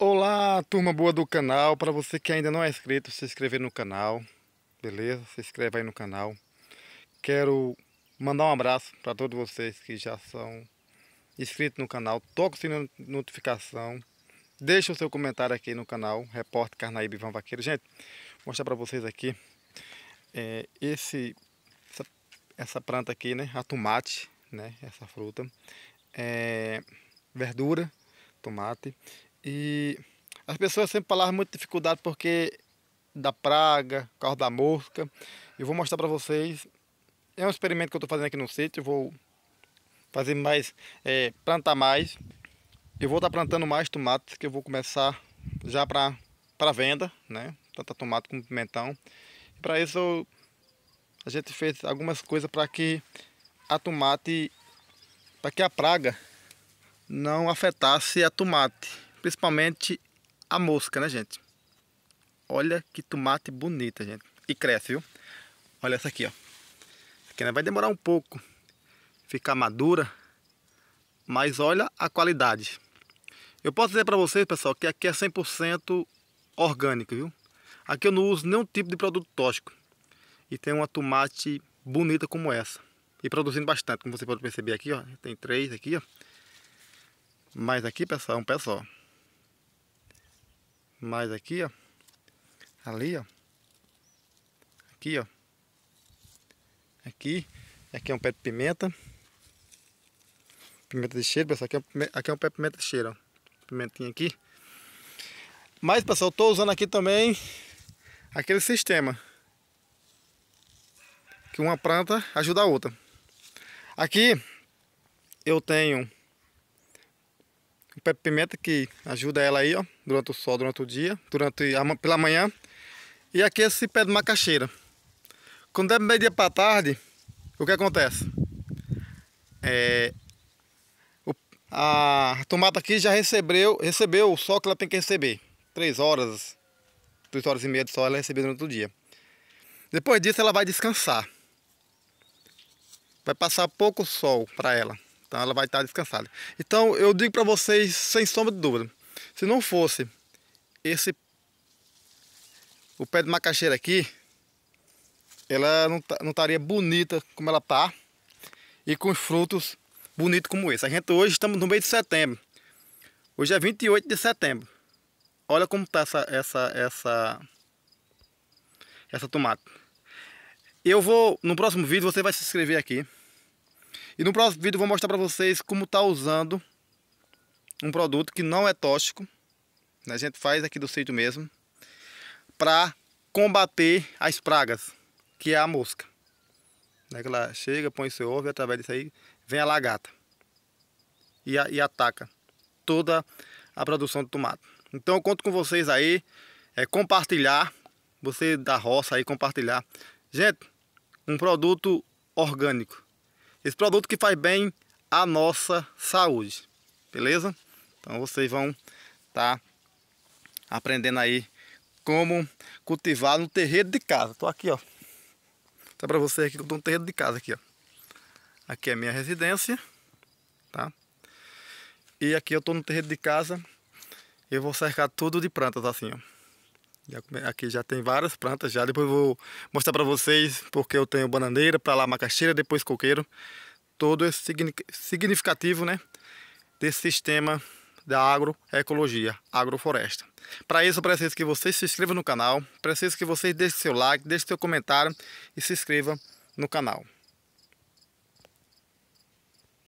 Olá, turma boa do canal. Para você que ainda não é inscrito, se inscrever no canal, beleza? Se inscreve aí no canal. Quero mandar um abraço para todos vocês que já são inscritos no canal. Toca o sininho de notificação. Deixa o seu comentário aqui no canal, Repórter Carnaíba Ivan Vaqueiro. Gente, vou mostrar para vocês aqui é, esse, essa, essa, planta aqui, né? A tomate, né? Essa fruta. É, verdura, tomate. E as pessoas sempre falavam muito dificuldade porque da praga, por causa da mosca. Eu vou mostrar para vocês. É um experimento que eu estou fazendo aqui no sítio. Eu vou fazer mais, é, plantar mais. Eu vou estar tá plantando mais tomates que eu vou começar já para para venda, né? Tanto tomate como pimentão. Para isso eu, a gente fez algumas coisas para que a tomate, para que a praga não afetasse a tomate. Principalmente a mosca, né, gente? Olha que tomate bonita, gente. E cresce, viu? Olha essa aqui, ó. aqui né? vai demorar um pouco ficar madura, mas olha a qualidade. Eu posso dizer para vocês, pessoal, que aqui é 100% orgânico, viu? Aqui eu não uso nenhum tipo de produto tóxico. E tem uma tomate bonita como essa. E produzindo bastante, como você pode perceber aqui, ó. Tem três aqui, ó. Mas aqui, pessoal, é um pé só mais aqui, ó. Ali, ó. Aqui, ó. Aqui. Aqui é um pé de pimenta. Pimenta de cheiro, pessoal. Aqui é um, aqui é um pé de pimenta de cheiro, ó. Pimentinha aqui. Mas, pessoal, eu tô usando aqui também aquele sistema. Que uma planta ajuda a outra. Aqui eu tenho Pimenta que ajuda ela aí, ó, durante o sol, durante o dia, durante a, pela manhã. E aqui é esse pé de macaxeira. Quando é meio dia para tarde, o que acontece? É, o, a tomada aqui já recebeu, recebeu o sol que ela tem que receber. três horas, duas horas e meia de sol ela recebeu durante o dia. Depois disso ela vai descansar. Vai passar pouco sol para ela. Então ela vai estar tá descansada. Então eu digo para vocês sem sombra de dúvida, se não fosse esse o pé de macaxeira aqui, ela não, tá, não estaria bonita como ela tá e com os frutos bonitos como esse. A gente hoje estamos no mês de setembro. Hoje é 28 de setembro. Olha como está essa essa essa essa tomate. Eu vou no próximo vídeo você vai se inscrever aqui e no próximo vídeo eu vou mostrar para vocês como tá usando um produto que não é tóxico. Né? A gente faz aqui do sítio mesmo. Para combater as pragas, que é a mosca. Né? Que ela chega, põe seu ovo e através disso aí vem a lagarta. E, a, e ataca toda a produção de tomate. Então eu conto com vocês aí. É, compartilhar. Você da roça aí compartilhar. Gente, um produto orgânico esse produto que faz bem à nossa saúde, beleza? Então vocês vão estar tá aprendendo aí como cultivar no terreiro de casa. Tô aqui, ó. Tá para vocês aqui que eu tô no terreiro de casa aqui, ó. Aqui é a minha residência, tá? E aqui eu tô no terreiro de casa. Eu vou cercar tudo de plantas assim, ó. Aqui já tem várias plantas já. Depois eu vou mostrar para vocês porque eu tenho bananeira, para lá macaxeira, depois coqueiro. Todo é significativo, né? Desse sistema da agroecologia, agrofloresta. Para isso, eu preciso que vocês se inscrevam no canal, preciso que vocês deixem seu like, deixem seu comentário e se inscrevam no canal.